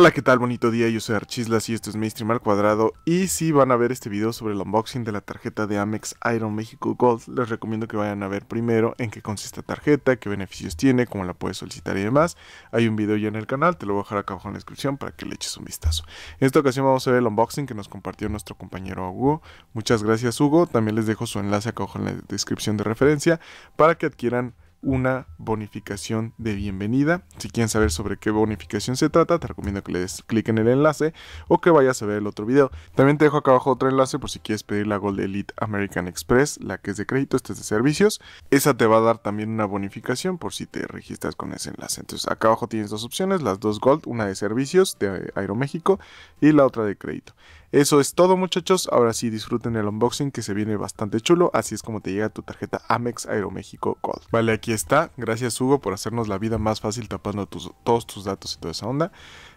Hola, ¿qué tal? Bonito día, yo soy Archislas y esto es Mainstream al cuadrado. Y si van a ver este video sobre el unboxing de la tarjeta de Amex Iron Mexico Gold, les recomiendo que vayan a ver primero en qué consiste la tarjeta, qué beneficios tiene, cómo la puedes solicitar y demás. Hay un video ya en el canal, te lo voy a dejar acá abajo en la descripción para que le eches un vistazo. En esta ocasión vamos a ver el unboxing que nos compartió nuestro compañero Hugo. Muchas gracias Hugo, también les dejo su enlace acá abajo en la descripción de referencia para que adquieran una bonificación de bienvenida. Si quieren saber sobre qué bonificación se trata, te recomiendo que le des clic en el enlace o que vayas a ver el otro video. También te dejo acá abajo otro enlace por si quieres pedir la Gold Elite American Express, la que es de crédito, esta es de servicios. Esa te va a dar también una bonificación por si te registras con ese enlace. Entonces acá abajo tienes dos opciones, las dos Gold, una de servicios de Aeroméxico y la otra de crédito. Eso es todo muchachos, ahora sí disfruten el unboxing que se viene bastante chulo, así es como te llega tu tarjeta Amex Aeroméxico Gold. Vale, aquí está, gracias Hugo por hacernos la vida más fácil tapando todos tus datos y toda esa onda.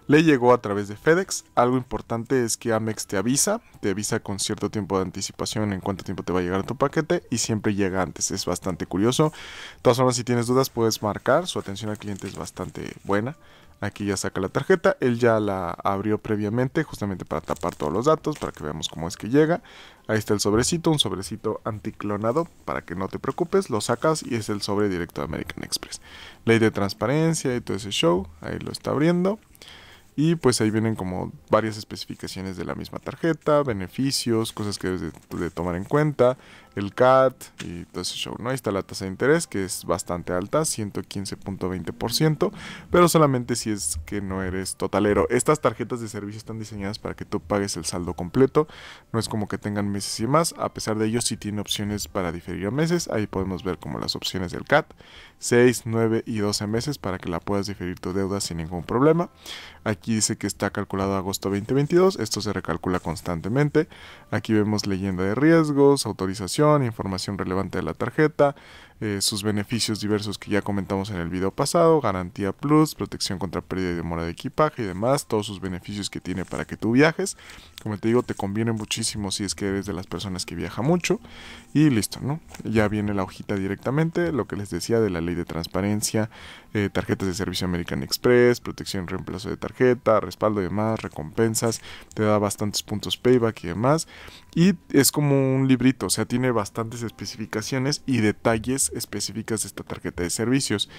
Le llegó a través de FedEx, algo importante es que Amex te avisa, te avisa con cierto tiempo de anticipación en cuánto tiempo te va a llegar tu paquete y siempre llega antes, es bastante curioso. De todas formas, si tienes dudas puedes marcar, su atención al cliente es bastante buena. Aquí ya saca la tarjeta, él ya la abrió previamente justamente para tapar todos los datos, para que veamos cómo es que llega. Ahí está el sobrecito, un sobrecito anticlonado para que no te preocupes, lo sacas y es el sobre directo de American Express. Ley de transparencia y todo ese show, ahí lo está abriendo. Y pues ahí vienen como varias especificaciones de la misma tarjeta, beneficios, cosas que debes de, tomar en cuenta, el CAT y todo ese show, ¿no? Ahí está la tasa de interés, que es bastante alta, 115.20%, pero solamente si es que no eres totalero. Estas tarjetas de servicio están diseñadas para que tú pagues el saldo completo, no es como que tengan meses y más, a pesar de ello sí tiene opciones para diferir a meses, ahí podemos ver como las opciones del CAT, 6, 9 y 12 meses para que la puedas diferir tu deuda sin ningún problema. Aquí dice que está calculado agosto 2022, esto se recalcula constantemente. Aquí vemos leyenda de riesgos, autorización, información, relevante de la tarjeta, eh, sus beneficios diversos que ya comentamos en el video pasado, garantía plus, protección contra pérdida y demora de equipaje y demás, todos sus beneficios que tiene para que tú viajes. Como te digo, te conviene muchísimo si es que eres de las personas que viaja mucho. Y listo, ¿no? Ya viene la hojita directamente, lo que les decía de la ley de transparencia, eh, tarjetas de servicio American Express, protección, reemplazo de tarjeta, respaldo y demás, recompensas, te da bastantes puntos payback y demás. Y es como un librito, o sea, tiene bastantes especificaciones y detalles específicas de esta tarjeta de servicios.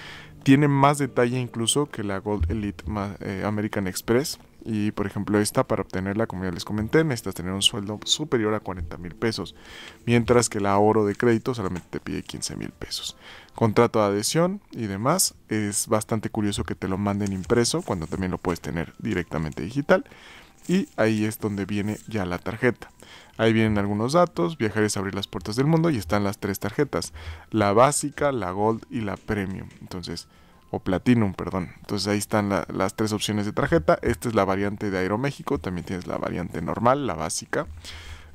Tiene más detalle incluso que la Gold Elite eh, American Express. Y por ejemplo, esta para obtenerla, como ya les comenté, necesitas tener un sueldo superior a 40 mil pesos, mientras que la oro de crédito solamente te pide 15 mil pesos. Contrato de adhesión y demás, es bastante curioso que te lo manden impreso cuando también lo puedes tener directamente digital. Y ahí es donde viene ya la tarjeta. Ahí vienen algunos datos, viajar es abrir las puertas del mundo y están las tres tarjetas, la básica, la gold y la premium. Entonces, o platinum, perdón. Entonces ahí están las tres opciones de tarjeta. Esta es la variante de Aeroméxico, también tienes la variante normal, la básica.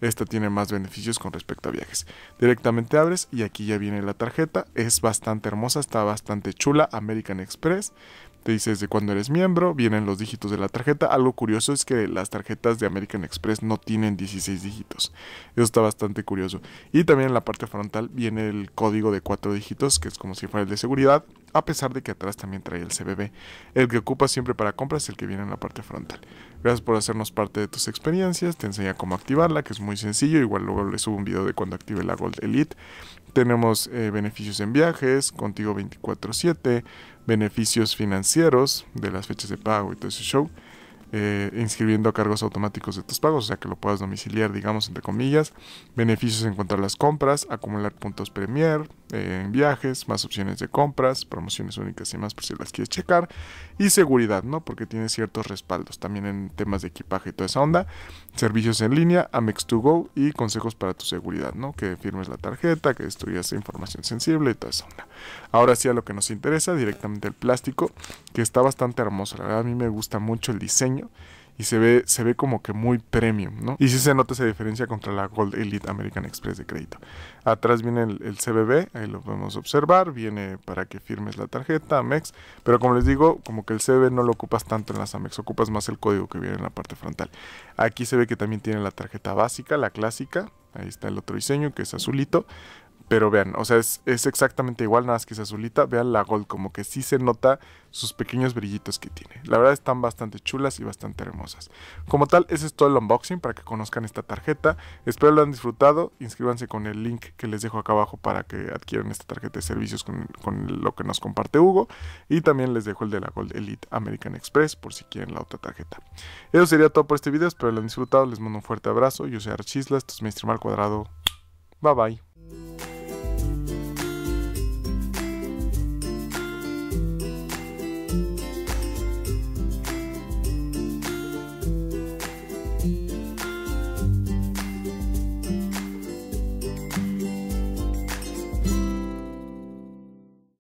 Esta tiene más beneficios con respecto a viajes. Directamente abres y aquí ya viene la tarjeta. Es bastante hermosa, está bastante chula. American Express. Te dice desde cuando eres miembro, vienen los dígitos de la tarjeta. Algo curioso es que las tarjetas de American Express no tienen 16 dígitos. Eso está bastante curioso. Y también en la parte frontal viene el código de 4 dígitos, que es como si fuera el de seguridad, a pesar de que atrás también trae el CBB. El que ocupa siempre para compras es el que viene en la parte frontal. Gracias por hacernos parte de tus experiencias. Te enseña cómo activarla, que es muy sencillo. Igual luego le subo un video de cuando active la Gold Elite. Tenemos eh, beneficios en viajes, contigo 24/7, beneficios financieros de las fechas de pago y todo ese show, eh, inscribiendo cargos automáticos de tus pagos, o sea que lo puedas domiciliar, digamos, entre comillas, beneficios en cuanto a las compras, acumular puntos Premier, en viajes, más opciones de compras, promociones únicas y más por si las quieres checar. Y seguridad, ¿no? Porque tiene ciertos respaldos también en temas de equipaje y toda esa onda. Servicios en línea, Amex2Go y consejos para tu seguridad, ¿no? Que firmes la tarjeta, que destruyas información sensible y toda esa onda. Ahora sí a lo que nos interesa, directamente el plástico, que está bastante hermoso. La verdad a mí me gusta mucho el diseño y se ve, se ve como que muy premium, ¿no? Y sí se nota esa diferencia contra la Gold Elite American Express de crédito. Atrás viene el, el CBB, ahí lo podemos observar, viene para que firmes la tarjeta, Amex, pero como les digo, como que el CBB no lo ocupas tanto en las Amex, ocupas más el código que viene en la parte frontal. Aquí se ve que también tiene la tarjeta básica, la clásica, ahí está el otro diseño que es azulito, pero vean, o sea, es, exactamente igual, nada más que es azulita. Vean la Gold, como que sí se nota sus pequeños brillitos que tiene. La verdad están bastante chulas y bastante hermosas. Como tal, ese es todo el unboxing para que conozcan esta tarjeta. Espero lo han disfrutado. Inscríbanse con el link que les dejo acá abajo para que adquieran esta tarjeta de servicios con, lo que nos comparte Hugo. Y también les dejo el de la Gold Elite American Express por si quieren la otra tarjeta. Eso sería todo por este video. Espero lo han disfrutado. Les mando un fuerte abrazo. Yo soy Archisla. Esto es mi stream cuadrado. Bye bye.